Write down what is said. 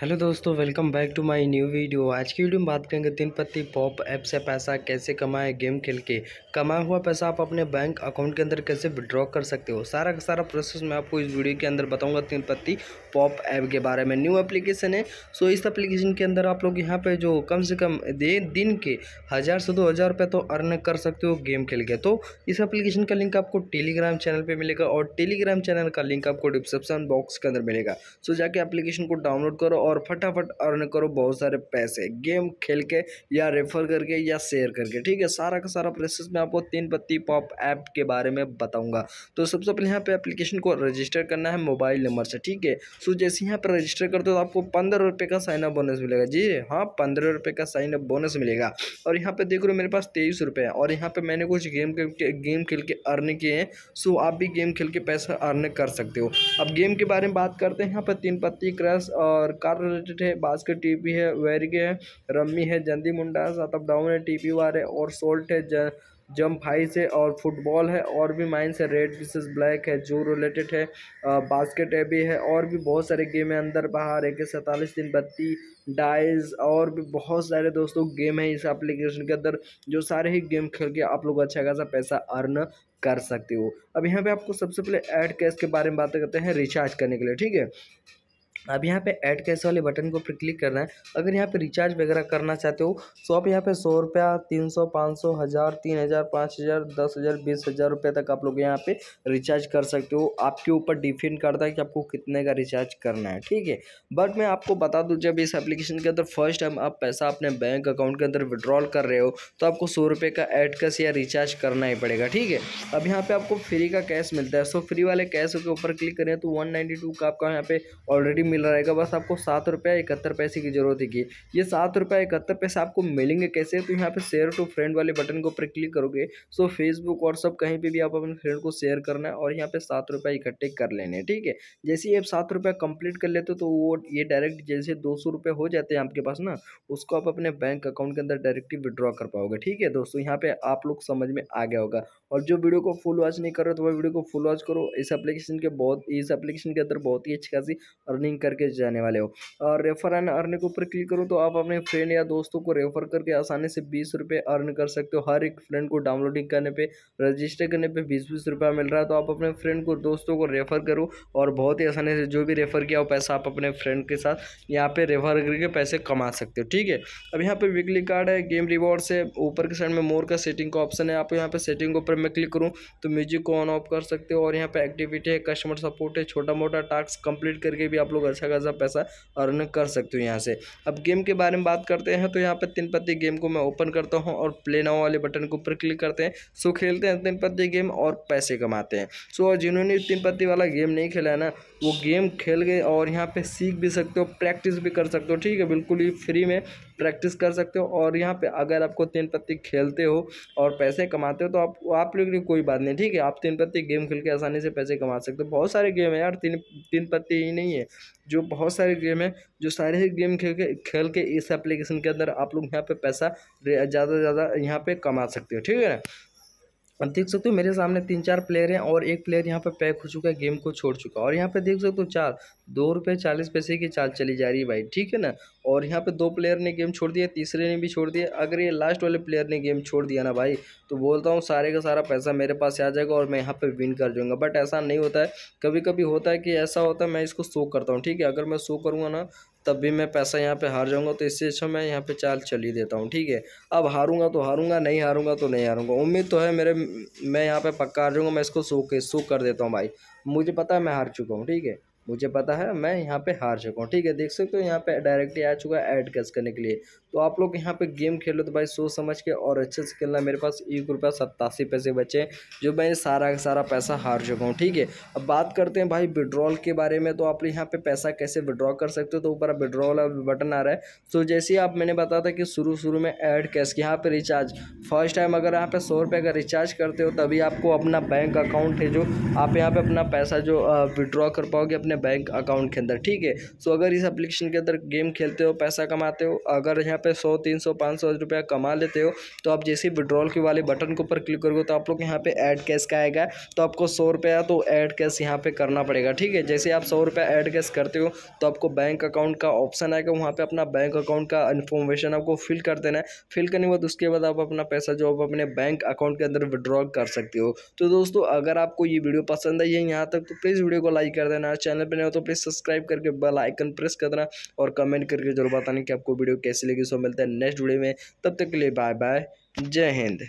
hello दोस्तों welcome back to my new video आज की वीडियो में बात करेंगे तीन पत्ती पॉप ऐप से पैसा कैसे कमाए गेम खेल के कमाया हुआ पैसा आप अपने बैंक अकाउंट के अंदर कैसे विड्रॉ कर सकते हो सारा का सारा प्रोसेस मैं आपको इस वीडियो के अंदर बताऊंगा तीन पत्ती पॉप ऐप के बारे में न्यू एप्लीकेशन है सो इस एप्लीकेशन के अंदर आप लोग यहाँ पर जो कम से कम दे दिन के हज़ार से दो हज़ार रुपये तो अर्न कर सकते हो गेम खेल के तो इस एप्लीकेशन का लिंक आपको टेलीग्राम चैनल पर मिलेगा और टेलीग्राम चैनल का लिंक आपको डिस्क्रिप्शन बॉक्स के अंदर मिलेगा सो जाके एप्लीकेशन को डाउनलोड करो और फटाफट अर्न करो बहुत सारे पैसे गेम खेल के या रेफर करके या शेयर करके ठीक है सारा का सारा प्रोसेस मैं आपको तीन पत्ती पॉप ऐप के बारे में बताऊंगा तो सबसे पहले यहाँ पे एप्लीकेशन को रजिस्टर करना है मोबाइल नंबर से ठीक है सो जैसे यहाँ पर रजिस्टर करते हो तो आपको पंद्रह रुपये का साइन अप बोनस मिलेगा जी हाँ पंद्रह रुपये का साइन अप बोनस मिलेगा और यहाँ पे देख रहे हो मेरे पास तेईस रुपये है और यहाँ पर मैंने कुछ गेम गेम खेल के अर्न किए हैं सो आप भी गेम खेल के पैसा अर्न कर सकते हो अब गेम के बारे में बात करते हैं यहाँ पर तीन पत्ती क्रश और कार कार रिलेटेड है बास्केट टीपी है वेरिग है रम्मी है जंदी मुंडा है सातअप डाउन है टीपी वार है और सोल्ट है जंप हाइस और फुटबॉल है और भी माइंस है रेड विसेस ब्लैक है जू रिलेटेड है बास्केट है भी है और भी बहुत सारे गेम है अंदर बाहर एक सैंतालीस दिन बत्ती डाइज और भी बहुत सारे दोस्तों गेम है इस एप्लीकेशन के अंदर जो सारे ही गेम खेल के आप लोग अच्छा खासा पैसा अर्न कर सकते हो अब यहाँ पे आपको सबसे पहले एड कैश के बारे में बात करते हैं रिचार्ज करने के लिए ठीक है अब यहाँ पे ऐड कैसे वाले बटन को पर क्लिक करना है अगर यहाँ पे रिचार्ज वगैरह करना चाहते हो तो आप यहाँ पे सौ रुपया तीन सौ पाँच सौ हज़ार तीन हज़ार पाँच हज़ार दस हज़ार बीस हज़ार रुपये तक आप लोग यहाँ पे रिचार्ज कर सकते हो आपके ऊपर डिपेंड करता है कि आपको कितने का रिचार्ज करना है ठीक है बट मैं आपको बता दूँ जब इस एप्लीकेशन के अंदर फर्स्ट टाइम आप पैसा अपने बैंक अकाउंट के अंदर विड्रॉल कर रहे हो तो आपको सौ रुपये का एड कैस या रिचार्ज करना ही पड़ेगा ठीक है अब यहाँ पर आपको फ्री का कैश मिलता है सो फ्री वाले कैश के ऊपर क्लिक करें तो वन का आपका यहाँ पे ऑलरेडी मिल रहा है बस आपको सात रुपया इकहत्तर पैसे की जरूरत होगी ये सात रुपया इकहत्तर पैसे आपको मिलेंगे कैसे तो यहाँ पे शेयर टू फ्रेंड वाले बटन के ऊपर क्लिक करोगे सो फेसबुक व्हाट्सअप कहीं पर भी आप अपने फ्रेंड को शेयर करना है और यहाँ पे सात रुपये इकट्ठे कर लेने ठीक है जैसे ही आप सात रुपये कंप्लीट कर लेते हो तो वो ये डायरेक्ट जैसे दो हो जाते हैं आपके पास ना उसको आप अपने बैंक अकाउंट के अंदर डायरेक्टली विड्रॉ कर पाओगे ठीक है दोस्तों यहाँ पे आप लोग समझ में आ गया होगा और जो वीडियो को फुल वॉच नहीं कर रहे तो वह वीडियो को फुल वॉच करो इस एप्लीकेशन के बहुत इस एप्लीकेशन के अंदर बहुत ही अच्छी खासी अर्निंग करके जाने वाले हो और रेफर एंड अर्न के ऊपर क्लिक करो तो आप अपने फ्रेंड या दोस्तों को रेफर करके आसानी से बीस रुपये अर्न कर सकते हो हर एक फ्रेंड को डाउनलोडिंग करने पर रजिस्टर करने पर बीस बीस रुपया मिल रहा है तो आप अपने फ्रेंड को दोस्तों को रेफर करो और बहुत ही आसानी से जो भी रेफर किया हो पैसा आप अपने फ्रेंड के साथ यहाँ पे रेफर करके पैसे कमा सकते हो ठीक है अब यहाँ पे वीकली कार्ड है गेम रिवॉर्ड से ऊपर के साइड में मोर का सेटिंग का ऑप्शन है आप यहाँ पे सेटिंग के ऊपर मैं क्लिक करूँ तो म्यूजिक को ऑन ऑफ कर सकते हो और यहाँ पे एक्टिविटी है कस्टमर सपोर्ट है छोटा मोटा टास्क कंप्लीट करके भी आप लोग अच्छा खासा पैसा अर्न कर सकते हो यहाँ से अब गेम के बारे में बात करते हैं तो यहाँ पर तीन पत्ती गेम को मैं ओपन करता हूँ और प्ले नाउ वाले बटन के ऊपर क्लिक करते हैं सो खेलते हैं तीन पत्ती गेम और पैसे कमाते हैं सो जिन्होंने तीन पत्ती वाला गेम नहीं खेला है ना वो गेम खेल गए और यहाँ पर सीख भी सकते हो प्रैक्टिस भी कर सकते हो ठीक है बिल्कुल ही फ्री में प्रैक्टिस कर सकते हो और यहाँ पे अगर आपको तीन पत्ती खेलते हो और पैसे कमाते हो तो आप आप लोग कोई बात नहीं ठीक है आप तीन पत्ती गेम खेल के आसानी से पैसे कमा सकते हो बहुत सारे गेम है यार तीन तीन पत्ती ही नहीं है जो बहुत सारे गेम है जो सारे ही गेम खेल के खेल के इस एप्लीकेशन के अंदर आप लोग यहाँ पर पैसा ज़्यादा से ज़्यादा यहाँ पे कमा सकते हो ठीक है ना अब देख सकते हो मेरे सामने तीन चार प्लेयर हैं और एक प्लेयर यहाँ पे पैक हो चुका है गेम को छोड़ चुका है और यहाँ पे देख सकते हो चार दो रुपये चालीस पैसे की चाल चली जा रही है भाई ठीक है ना और यहाँ पे दो प्लेयर ने गेम छोड़ दिया तीसरे ने भी छोड़ दिया अगर ये लास्ट वाले प्लेयर ने गेम छोड़ दिया ना भाई तो बोलता हूँ सारे का सारा पैसा मेरे पास आ जाएगा और मैं यहाँ पे विन कर जाऊँगा बट ऐसा नहीं होता है कभी कभी होता है कि ऐसा होता है मैं इसको शो करता हूँ ठीक है अगर मैं शो करूँगा ना तब भी मैं पैसा यहाँ पर हार जाऊँगा तो इससे अच्छा मैं यहाँ पे चाल चल ही देता हूँ ठीक है अब हारूँगा तो हारूँगा नहीं हारूँगा तो नहीं हारूँगा उम्मीद तो है मेरे मैं यहाँ पर पक्का हार जाऊँगा मैं इसको शो के शो कर देता हूँ भाई मुझे पता है मैं हार चुका हूँ ठीक है मुझे पता है मैं यहाँ पे हार चुका हूँ ठीक है देख सकते हो यहाँ पे डायरेक्टली आ चुका है ऐड कैश करने के लिए तो आप लोग यहाँ पे गेम खेलो तो भाई सोच समझ के और अच्छे से खेलना मेरे पास एक रुपया सत्तासी पैसे बचे जो मैं सारा का सारा पैसा हार चुका हूँ ठीक है अब बात करते हैं भाई विड्रॉल के बारे में तो आप यहाँ पर पैसा कैसे विड्रॉ कर सकते हो तो ऊपर विड्रॉल बटन आ रहा है तो जैसे ही आप मैंने बताया था कि शुरू शुरू में ऐड कैश यहाँ पर रिचार्ज फर्स्ट टाइम अगर यहाँ पर सौ रुपये का रिचार्ज करते हो तभी आपको अपना बैंक अकाउंट है जो आप यहाँ पर अपना पैसा जो विड्रॉ कर पाओगे अपने अपने बैंक अकाउंट के अंदर ठीक है सो अगर इस एप्लीकेशन के अंदर गेम खेलते हो पैसा कमाते हो अगर यहाँ पे सौ तीन सौ पाँच सौ रुपया कमा लेते हो तो आप जैसे विड्रॉल के वाले बटन के ऊपर क्लिक करोगे तो आप लोग यहाँ पे ऐड कैश का आएगा तो आपको सौ रुपया तो ऐड कैश यहाँ पे करना पड़ेगा ठीक है जैसे आप सौ रुपया ऐड कैश करते हो तो आपको बैंक अकाउंट का ऑप्शन आएगा वहाँ पर अपना बैंक अकाउंट का इन्फॉर्मेशन आपको फिल कर देना है फिल करने के बाद उसके बाद आप अपना पैसा जो आप अपने बैंक अकाउंट के अंदर विड्रॉ कर सकते हो तो दोस्तों अगर आपको ये वीडियो पसंद आई है यहाँ तक तो प्लीज़ वीडियो को लाइक कर देना चैनल चैनल पर नए हो तो प्लीज़ सब्सक्राइब करके बेल आइकन प्रेस कर देना और कमेंट करके जरूर बताना कि आपको वीडियो कैसी लगी सो मिलता है नेक्स्ट वीडियो में तब तक के लिए बाय बाय जय हिंद